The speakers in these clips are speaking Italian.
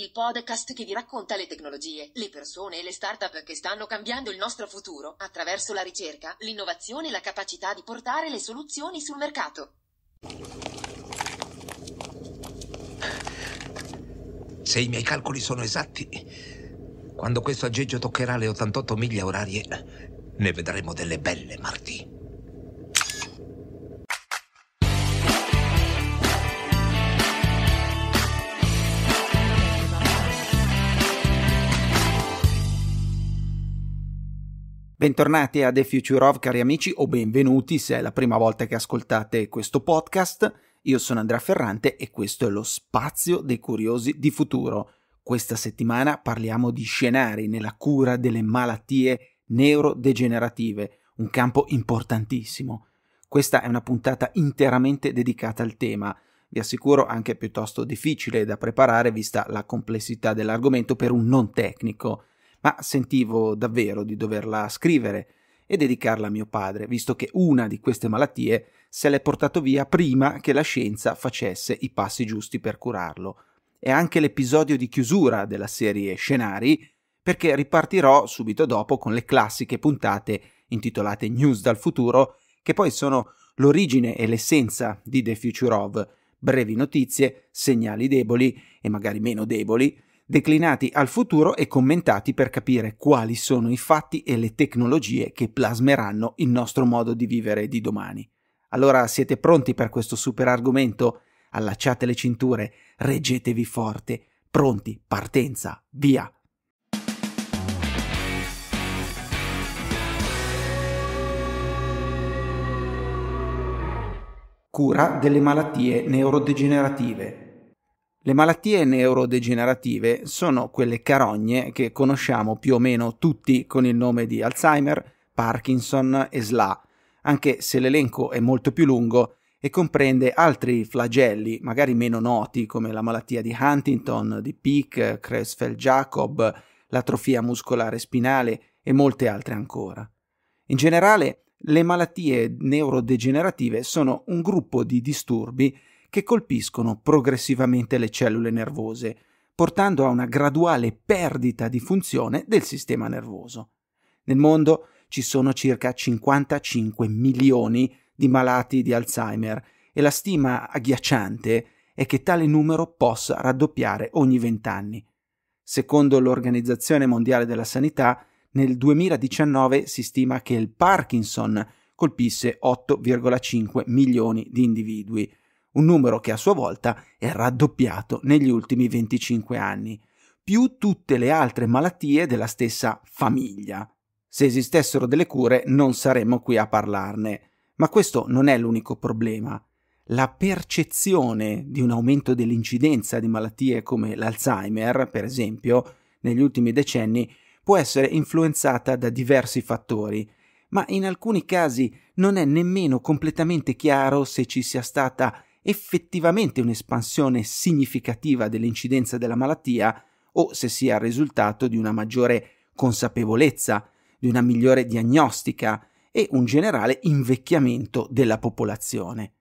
il podcast che vi racconta le tecnologie, le persone e le start-up che stanno cambiando il nostro futuro attraverso la ricerca, l'innovazione e la capacità di portare le soluzioni sul mercato. Se i miei calcoli sono esatti, quando questo aggeggio toccherà le 88 miglia orarie, ne vedremo delle belle martì. Bentornati a The Future of, cari amici, o benvenuti se è la prima volta che ascoltate questo podcast. Io sono Andrea Ferrante e questo è lo spazio dei curiosi di futuro. Questa settimana parliamo di scenari nella cura delle malattie neurodegenerative, un campo importantissimo. Questa è una puntata interamente dedicata al tema, vi assicuro anche piuttosto difficile da preparare vista la complessità dell'argomento per un non tecnico ma sentivo davvero di doverla scrivere e dedicarla a mio padre, visto che una di queste malattie se l'è portato via prima che la scienza facesse i passi giusti per curarlo. È anche l'episodio di chiusura della serie Scenari, perché ripartirò subito dopo con le classiche puntate intitolate News dal futuro, che poi sono l'origine e l'essenza di The Future of, brevi notizie, segnali deboli e magari meno deboli, declinati al futuro e commentati per capire quali sono i fatti e le tecnologie che plasmeranno il nostro modo di vivere di domani. Allora siete pronti per questo super argomento? Allacciate le cinture, reggetevi forte, pronti, partenza, via! Cura delle malattie neurodegenerative le malattie neurodegenerative sono quelle carogne che conosciamo più o meno tutti con il nome di Alzheimer, Parkinson e SLA, anche se l'elenco è molto più lungo e comprende altri flagelli, magari meno noti, come la malattia di Huntington, di Peak, Creutzfeldt-Jacob, l'atrofia muscolare spinale e molte altre ancora. In generale, le malattie neurodegenerative sono un gruppo di disturbi che colpiscono progressivamente le cellule nervose, portando a una graduale perdita di funzione del sistema nervoso. Nel mondo ci sono circa 55 milioni di malati di Alzheimer e la stima agghiacciante è che tale numero possa raddoppiare ogni vent'anni. Secondo l'Organizzazione Mondiale della Sanità, nel 2019 si stima che il Parkinson colpisse 8,5 milioni di individui, un numero che a sua volta è raddoppiato negli ultimi 25 anni, più tutte le altre malattie della stessa famiglia. Se esistessero delle cure non saremmo qui a parlarne, ma questo non è l'unico problema. La percezione di un aumento dell'incidenza di malattie come l'Alzheimer, per esempio, negli ultimi decenni può essere influenzata da diversi fattori, ma in alcuni casi non è nemmeno completamente chiaro se ci sia stata effettivamente un'espansione significativa dell'incidenza della malattia o se sia il risultato di una maggiore consapevolezza, di una migliore diagnostica e un generale invecchiamento della popolazione.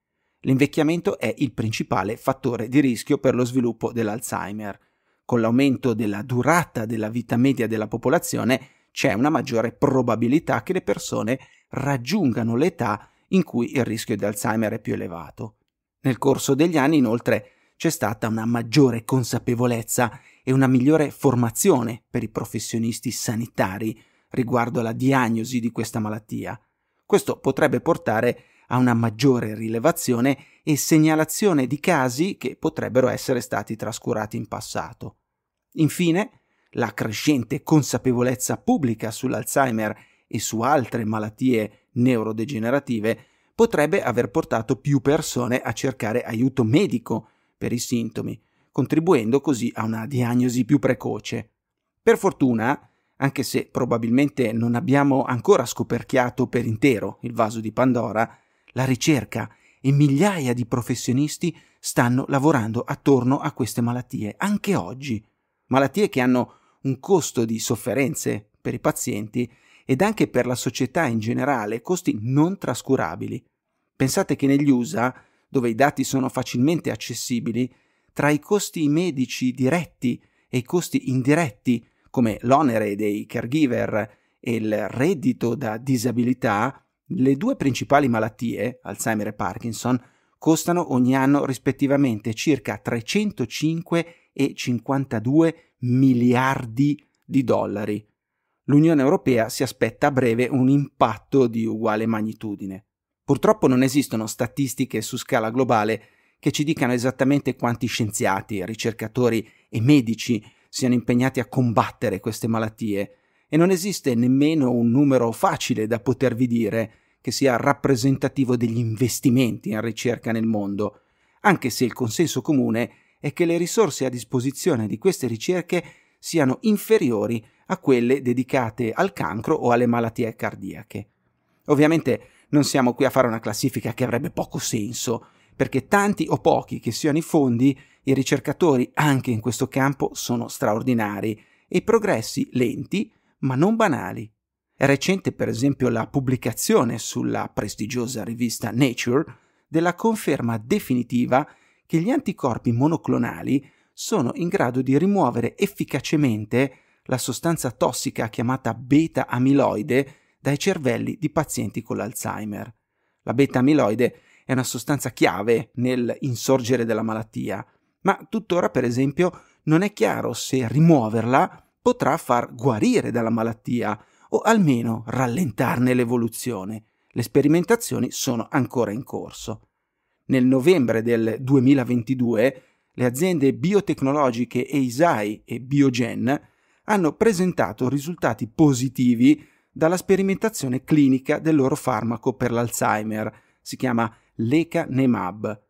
L'invecchiamento è il principale fattore di rischio per lo sviluppo dell'Alzheimer. Con l'aumento della durata della vita media della popolazione c'è una maggiore probabilità che le persone raggiungano l'età in cui il rischio di Alzheimer è più elevato. Nel corso degli anni, inoltre, c'è stata una maggiore consapevolezza e una migliore formazione per i professionisti sanitari riguardo alla diagnosi di questa malattia. Questo potrebbe portare a una maggiore rilevazione e segnalazione di casi che potrebbero essere stati trascurati in passato. Infine, la crescente consapevolezza pubblica sull'Alzheimer e su altre malattie neurodegenerative potrebbe aver portato più persone a cercare aiuto medico per i sintomi, contribuendo così a una diagnosi più precoce. Per fortuna, anche se probabilmente non abbiamo ancora scoperchiato per intero il vaso di Pandora, la ricerca e migliaia di professionisti stanno lavorando attorno a queste malattie, anche oggi, malattie che hanno un costo di sofferenze per i pazienti ed anche per la società in generale, costi non trascurabili. Pensate che negli USA, dove i dati sono facilmente accessibili, tra i costi medici diretti e i costi indiretti, come l'onere dei caregiver e il reddito da disabilità, le due principali malattie, Alzheimer e Parkinson, costano ogni anno rispettivamente circa 305 e 52 miliardi di dollari. L'Unione Europea si aspetta a breve un impatto di uguale magnitudine. Purtroppo non esistono statistiche su scala globale che ci dicano esattamente quanti scienziati, ricercatori e medici siano impegnati a combattere queste malattie e non esiste nemmeno un numero facile da potervi dire che sia rappresentativo degli investimenti in ricerca nel mondo, anche se il consenso comune è che le risorse a disposizione di queste ricerche siano inferiori a quelle dedicate al cancro o alle malattie cardiache. Ovviamente non siamo qui a fare una classifica che avrebbe poco senso, perché tanti o pochi che siano i fondi, i ricercatori anche in questo campo sono straordinari e i progressi lenti ma non banali. È recente per esempio la pubblicazione sulla prestigiosa rivista Nature della conferma definitiva che gli anticorpi monoclonali sono in grado di rimuovere efficacemente la sostanza tossica chiamata beta-amiloide dai cervelli di pazienti con l'Alzheimer. La beta-amiloide è una sostanza chiave nel insorgere della malattia, ma tuttora, per esempio, non è chiaro se rimuoverla potrà far guarire dalla malattia o almeno rallentarne l'evoluzione. Le sperimentazioni sono ancora in corso. Nel novembre del 2022 le aziende biotecnologiche EISAI e Biogen hanno presentato risultati positivi dalla sperimentazione clinica del loro farmaco per l'Alzheimer, si chiama Lecanemab.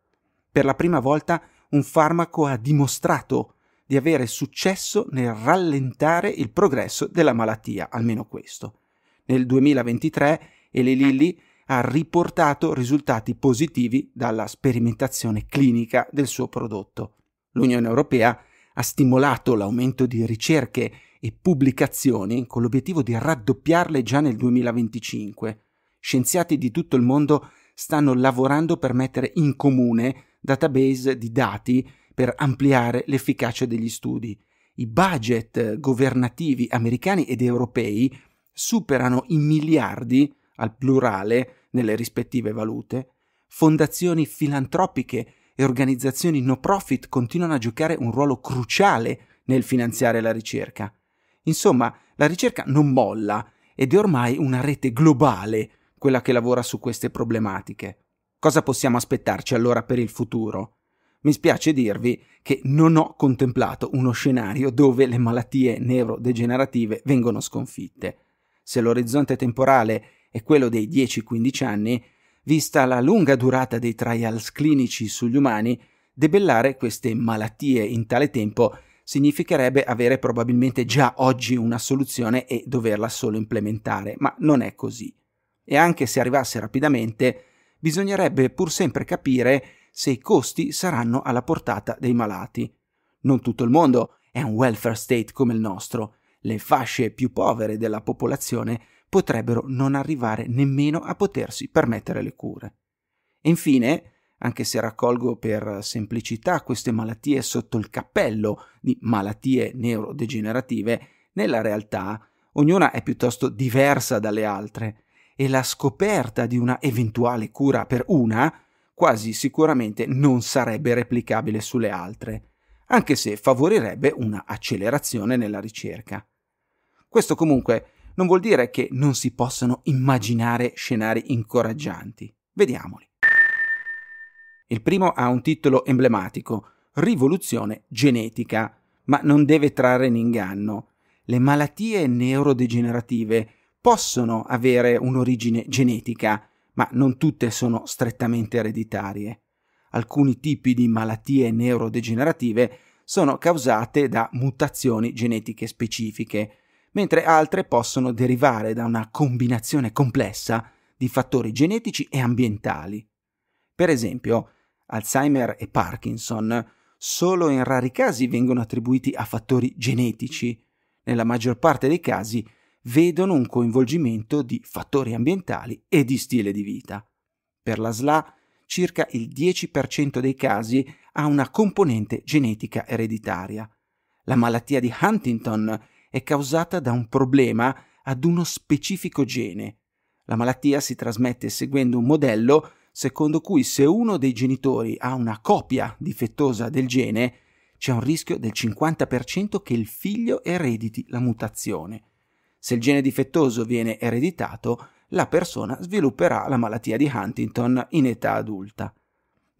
Per la prima volta un farmaco ha dimostrato di avere successo nel rallentare il progresso della malattia, almeno questo. Nel 2023 Eli Lilly ha riportato risultati positivi dalla sperimentazione clinica del suo prodotto. L'Unione Europea ha stimolato l'aumento di ricerche e pubblicazioni con l'obiettivo di raddoppiarle già nel 2025. Scienziati di tutto il mondo stanno lavorando per mettere in comune database di dati per ampliare l'efficacia degli studi. I budget governativi americani ed europei superano i miliardi, al plurale, nelle rispettive valute. Fondazioni filantropiche e organizzazioni no profit continuano a giocare un ruolo cruciale nel finanziare la ricerca. Insomma, la ricerca non molla ed è ormai una rete globale quella che lavora su queste problematiche. Cosa possiamo aspettarci allora per il futuro? Mi spiace dirvi che non ho contemplato uno scenario dove le malattie neurodegenerative vengono sconfitte. Se l'orizzonte temporale è quello dei 10-15 anni, vista la lunga durata dei trials clinici sugli umani, debellare queste malattie in tale tempo significherebbe avere probabilmente già oggi una soluzione e doverla solo implementare, ma non è così. E anche se arrivasse rapidamente, bisognerebbe pur sempre capire se i costi saranno alla portata dei malati. Non tutto il mondo è un welfare state come il nostro. Le fasce più povere della popolazione potrebbero non arrivare nemmeno a potersi permettere le cure. E infine, anche se raccolgo per semplicità queste malattie sotto il cappello di malattie neurodegenerative, nella realtà ognuna è piuttosto diversa dalle altre e la scoperta di una eventuale cura per una quasi sicuramente non sarebbe replicabile sulle altre, anche se favorirebbe una accelerazione nella ricerca. Questo comunque non vuol dire che non si possano immaginare scenari incoraggianti. Vediamoli. Il primo ha un titolo emblematico, Rivoluzione genetica, ma non deve trarre in inganno. Le malattie neurodegenerative possono avere un'origine genetica, ma non tutte sono strettamente ereditarie. Alcuni tipi di malattie neurodegenerative sono causate da mutazioni genetiche specifiche, mentre altre possono derivare da una combinazione complessa di fattori genetici e ambientali. Per esempio, Alzheimer e Parkinson solo in rari casi vengono attribuiti a fattori genetici. Nella maggior parte dei casi vedono un coinvolgimento di fattori ambientali e di stile di vita. Per la SLA circa il 10% dei casi ha una componente genetica ereditaria. La malattia di Huntington è causata da un problema ad uno specifico gene. La malattia si trasmette seguendo un modello secondo cui se uno dei genitori ha una copia difettosa del gene, c'è un rischio del 50% che il figlio erediti la mutazione. Se il gene difettoso viene ereditato, la persona svilupperà la malattia di Huntington in età adulta.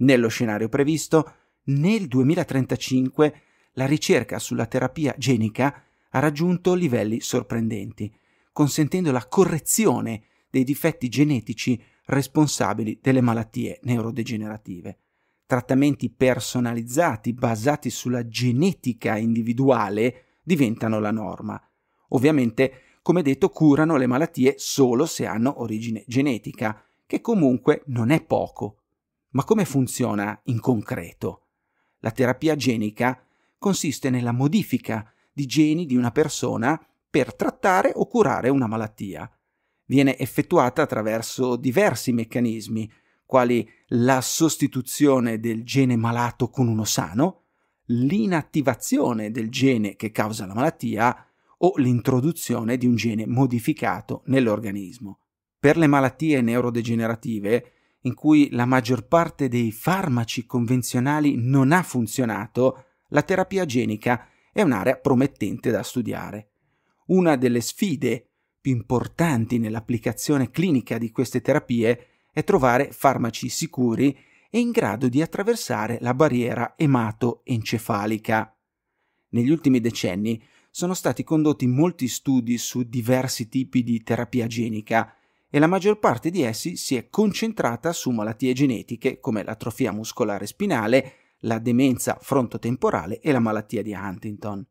Nello scenario previsto, nel 2035 la ricerca sulla terapia genica ha raggiunto livelli sorprendenti, consentendo la correzione dei difetti genetici responsabili delle malattie neurodegenerative. Trattamenti personalizzati basati sulla genetica individuale diventano la norma. Ovviamente, come detto, curano le malattie solo se hanno origine genetica, che comunque non è poco. Ma come funziona in concreto? La terapia genica consiste nella modifica di geni di una persona per trattare o curare una malattia viene effettuata attraverso diversi meccanismi, quali la sostituzione del gene malato con uno sano, l'inattivazione del gene che causa la malattia o l'introduzione di un gene modificato nell'organismo. Per le malattie neurodegenerative, in cui la maggior parte dei farmaci convenzionali non ha funzionato, la terapia genica è un'area promettente da studiare. Una delle sfide più importanti nell'applicazione clinica di queste terapie è trovare farmaci sicuri e in grado di attraversare la barriera ematoencefalica. Negli ultimi decenni sono stati condotti molti studi su diversi tipi di terapia genica e la maggior parte di essi si è concentrata su malattie genetiche come l'atrofia muscolare spinale, la demenza frontotemporale e la malattia di Huntington.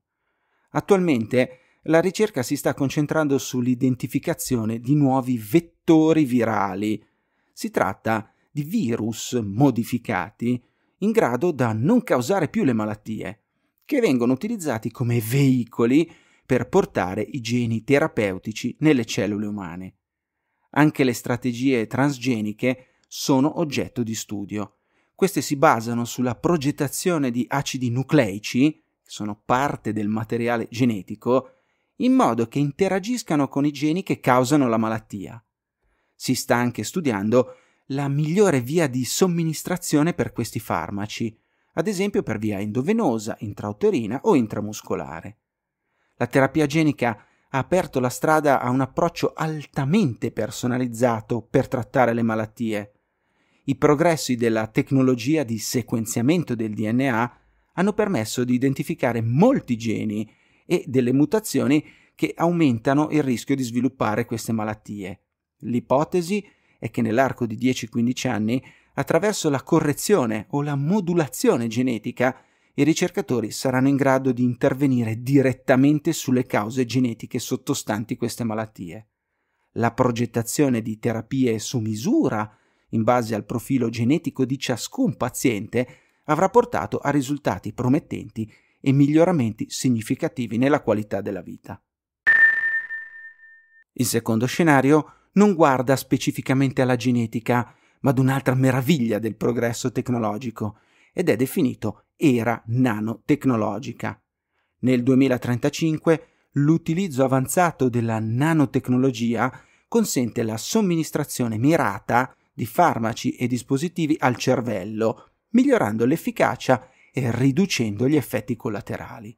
Attualmente la ricerca si sta concentrando sull'identificazione di nuovi vettori virali. Si tratta di virus modificati in grado da non causare più le malattie, che vengono utilizzati come veicoli per portare i geni terapeutici nelle cellule umane. Anche le strategie transgeniche sono oggetto di studio. Queste si basano sulla progettazione di acidi nucleici, che sono parte del materiale genetico, in modo che interagiscano con i geni che causano la malattia. Si sta anche studiando la migliore via di somministrazione per questi farmaci, ad esempio per via endovenosa, intrauterina o intramuscolare. La terapia genica ha aperto la strada a un approccio altamente personalizzato per trattare le malattie. I progressi della tecnologia di sequenziamento del DNA hanno permesso di identificare molti geni e delle mutazioni che aumentano il rischio di sviluppare queste malattie. L'ipotesi è che nell'arco di 10-15 anni, attraverso la correzione o la modulazione genetica, i ricercatori saranno in grado di intervenire direttamente sulle cause genetiche sottostanti queste malattie. La progettazione di terapie su misura, in base al profilo genetico di ciascun paziente, avrà portato a risultati promettenti e miglioramenti significativi nella qualità della vita. Il secondo scenario non guarda specificamente alla genetica, ma ad un'altra meraviglia del progresso tecnologico, ed è definito era nanotecnologica. Nel 2035 l'utilizzo avanzato della nanotecnologia consente la somministrazione mirata di farmaci e dispositivi al cervello, migliorando l'efficacia e riducendo gli effetti collaterali.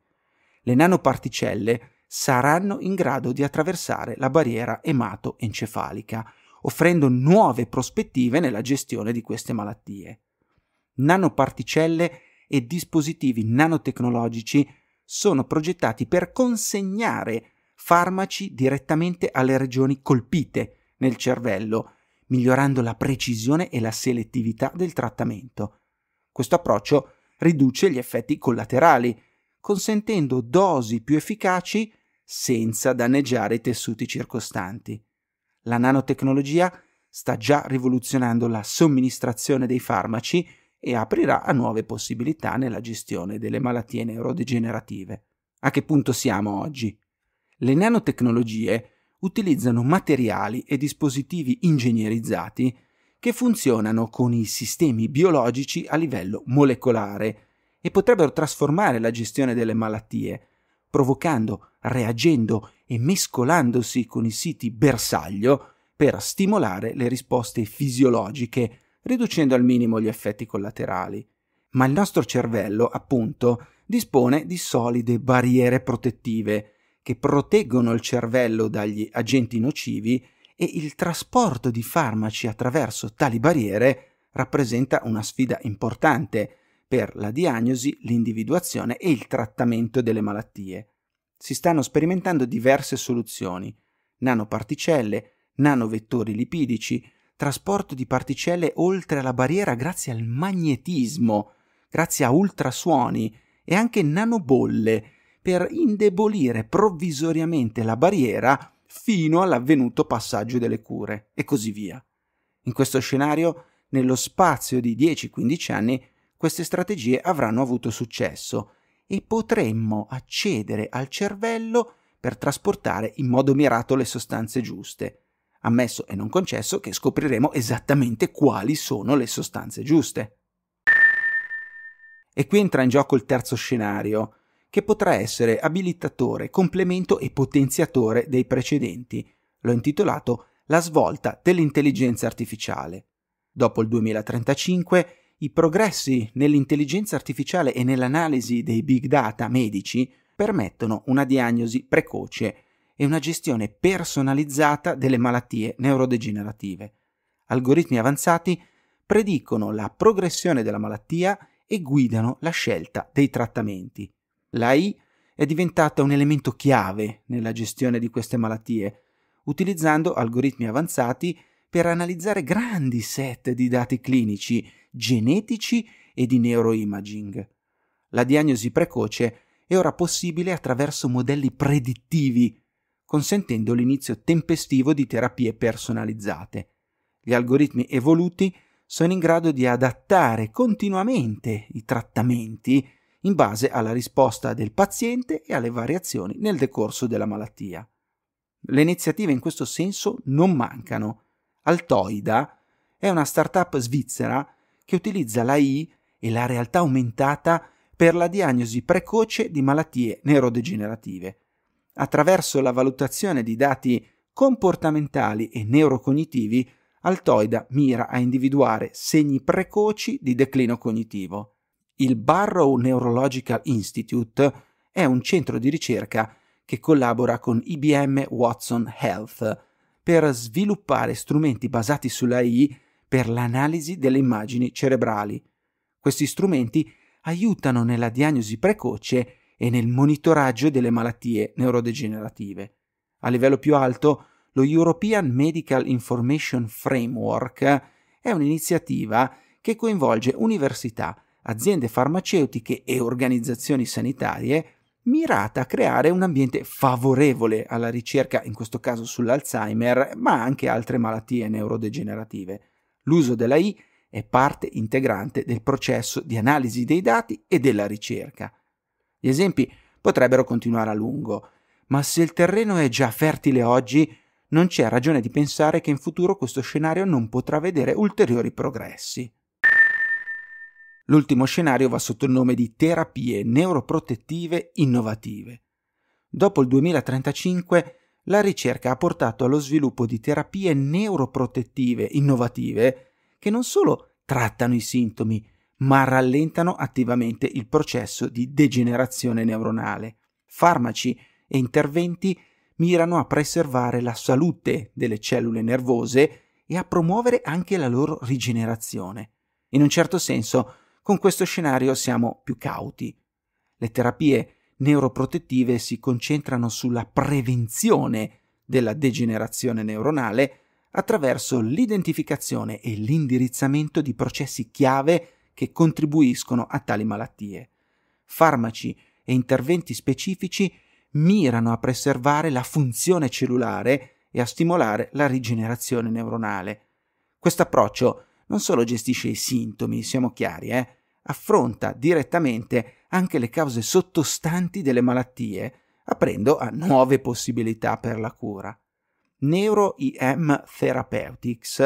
Le nanoparticelle saranno in grado di attraversare la barriera emato-encefalica, offrendo nuove prospettive nella gestione di queste malattie. Nanoparticelle e dispositivi nanotecnologici sono progettati per consegnare farmaci direttamente alle regioni colpite nel cervello, migliorando la precisione e la selettività del trattamento. Questo approccio riduce gli effetti collaterali, consentendo dosi più efficaci senza danneggiare i tessuti circostanti. La nanotecnologia sta già rivoluzionando la somministrazione dei farmaci e aprirà a nuove possibilità nella gestione delle malattie neurodegenerative. A che punto siamo oggi? Le nanotecnologie utilizzano materiali e dispositivi ingegnerizzati che funzionano con i sistemi biologici a livello molecolare e potrebbero trasformare la gestione delle malattie, provocando, reagendo e mescolandosi con i siti bersaglio per stimolare le risposte fisiologiche, riducendo al minimo gli effetti collaterali. Ma il nostro cervello, appunto, dispone di solide barriere protettive che proteggono il cervello dagli agenti nocivi e il trasporto di farmaci attraverso tali barriere rappresenta una sfida importante per la diagnosi, l'individuazione e il trattamento delle malattie. Si stanno sperimentando diverse soluzioni, nanoparticelle, nanovettori lipidici, trasporto di particelle oltre la barriera grazie al magnetismo, grazie a ultrasuoni e anche nanobolle per indebolire provvisoriamente la barriera fino all'avvenuto passaggio delle cure e così via. In questo scenario, nello spazio di 10-15 anni, queste strategie avranno avuto successo e potremmo accedere al cervello per trasportare in modo mirato le sostanze giuste, ammesso e non concesso che scopriremo esattamente quali sono le sostanze giuste. E qui entra in gioco il terzo scenario, che potrà essere abilitatore, complemento e potenziatore dei precedenti. L'ho intitolato La svolta dell'intelligenza artificiale. Dopo il 2035, i progressi nell'intelligenza artificiale e nell'analisi dei big data medici permettono una diagnosi precoce e una gestione personalizzata delle malattie neurodegenerative. Algoritmi avanzati predicono la progressione della malattia e guidano la scelta dei trattamenti. La I è diventata un elemento chiave nella gestione di queste malattie, utilizzando algoritmi avanzati per analizzare grandi set di dati clinici, genetici e di neuroimaging. La diagnosi precoce è ora possibile attraverso modelli predittivi, consentendo l'inizio tempestivo di terapie personalizzate. Gli algoritmi evoluti sono in grado di adattare continuamente i trattamenti in base alla risposta del paziente e alle variazioni nel decorso della malattia. Le iniziative in questo senso non mancano. Altoida è una start-up svizzera che utilizza l'AI e la realtà aumentata per la diagnosi precoce di malattie neurodegenerative. Attraverso la valutazione di dati comportamentali e neurocognitivi, Altoida mira a individuare segni precoci di declino cognitivo il Barrow Neurological Institute è un centro di ricerca che collabora con IBM Watson Health per sviluppare strumenti basati sulla I per l'analisi delle immagini cerebrali. Questi strumenti aiutano nella diagnosi precoce e nel monitoraggio delle malattie neurodegenerative. A livello più alto, lo European Medical Information Framework è un'iniziativa che coinvolge università, aziende farmaceutiche e organizzazioni sanitarie mirata a creare un ambiente favorevole alla ricerca, in questo caso sull'Alzheimer, ma anche altre malattie neurodegenerative. L'uso della I è parte integrante del processo di analisi dei dati e della ricerca. Gli esempi potrebbero continuare a lungo, ma se il terreno è già fertile oggi, non c'è ragione di pensare che in futuro questo scenario non potrà vedere ulteriori progressi. L'ultimo scenario va sotto il nome di terapie neuroprotettive innovative. Dopo il 2035 la ricerca ha portato allo sviluppo di terapie neuroprotettive innovative che non solo trattano i sintomi, ma rallentano attivamente il processo di degenerazione neuronale. Farmaci e interventi mirano a preservare la salute delle cellule nervose e a promuovere anche la loro rigenerazione. In un certo senso, con questo scenario siamo più cauti. Le terapie neuroprotettive si concentrano sulla prevenzione della degenerazione neuronale attraverso l'identificazione e l'indirizzamento di processi chiave che contribuiscono a tali malattie. Farmaci e interventi specifici mirano a preservare la funzione cellulare e a stimolare la rigenerazione neuronale. Questo approccio non solo gestisce i sintomi, siamo chiari, eh, affronta direttamente anche le cause sottostanti delle malattie, aprendo a nuove possibilità per la cura. NeuroIM Therapeutics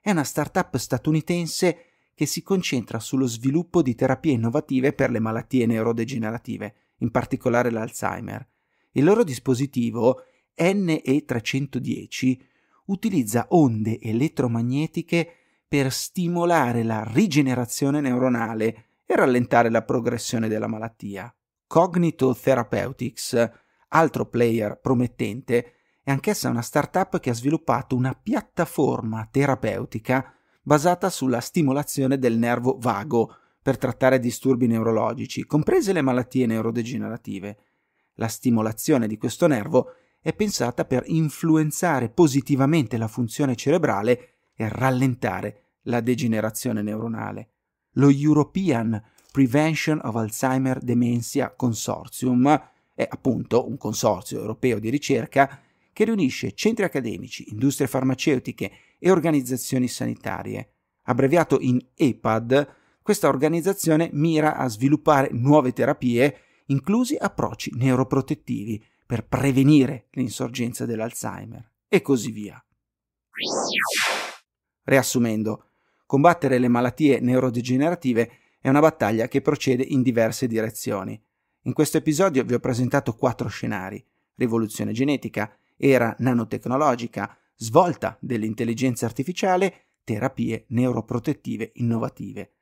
è una start-up statunitense che si concentra sullo sviluppo di terapie innovative per le malattie neurodegenerative, in particolare l'Alzheimer. Il loro dispositivo NE310 utilizza onde elettromagnetiche per stimolare la rigenerazione neuronale e rallentare la progressione della malattia. Cognito Therapeutics, altro player promettente, è anch'essa una startup che ha sviluppato una piattaforma terapeutica basata sulla stimolazione del nervo vago per trattare disturbi neurologici, comprese le malattie neurodegenerative. La stimolazione di questo nervo è pensata per influenzare positivamente la funzione cerebrale e rallentare la degenerazione neuronale. Lo European Prevention of Alzheimer Dementia Consortium è appunto un consorzio europeo di ricerca che riunisce centri accademici, industrie farmaceutiche e organizzazioni sanitarie. Abbreviato in EPAD, questa organizzazione mira a sviluppare nuove terapie, inclusi approcci neuroprotettivi, per prevenire l'insorgenza dell'Alzheimer e così via. Riassumendo, combattere le malattie neurodegenerative è una battaglia che procede in diverse direzioni. In questo episodio vi ho presentato quattro scenari: rivoluzione genetica, era nanotecnologica, svolta dell'intelligenza artificiale, terapie neuroprotettive innovative.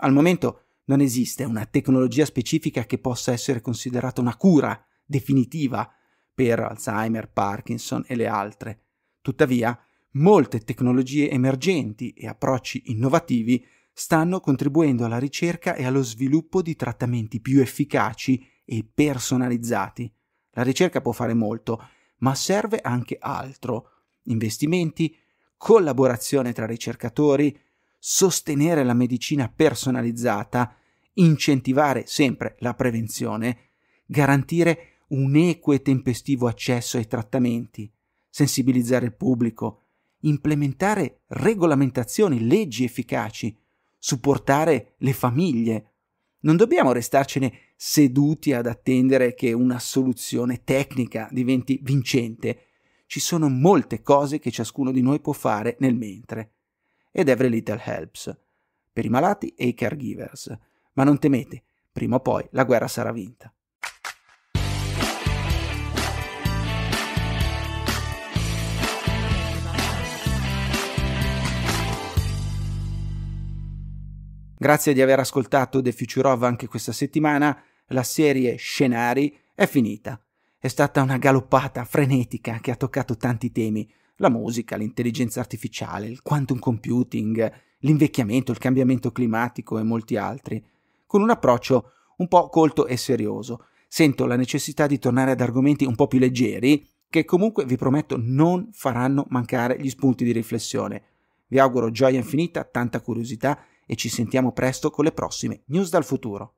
Al momento non esiste una tecnologia specifica che possa essere considerata una cura definitiva per Alzheimer, Parkinson e le altre. Tuttavia, molte tecnologie emergenti e approcci innovativi stanno contribuendo alla ricerca e allo sviluppo di trattamenti più efficaci e personalizzati. La ricerca può fare molto, ma serve anche altro. Investimenti, collaborazione tra ricercatori, sostenere la medicina personalizzata, incentivare sempre la prevenzione, garantire un equo e tempestivo accesso ai trattamenti, sensibilizzare il pubblico, implementare regolamentazioni, leggi efficaci, supportare le famiglie. Non dobbiamo restarcene seduti ad attendere che una soluzione tecnica diventi vincente. Ci sono molte cose che ciascuno di noi può fare nel mentre. Ed Every Little Helps per i malati e i caregivers. Ma non temete, prima o poi la guerra sarà vinta. Grazie di aver ascoltato The Future of anche questa settimana. La serie Scenari è finita. È stata una galoppata frenetica che ha toccato tanti temi. La musica, l'intelligenza artificiale, il quantum computing, l'invecchiamento, il cambiamento climatico e molti altri. Con un approccio un po' colto e serioso. Sento la necessità di tornare ad argomenti un po' più leggeri, che comunque vi prometto non faranno mancare gli spunti di riflessione. Vi auguro gioia infinita, tanta curiosità e e ci sentiamo presto con le prossime news dal futuro.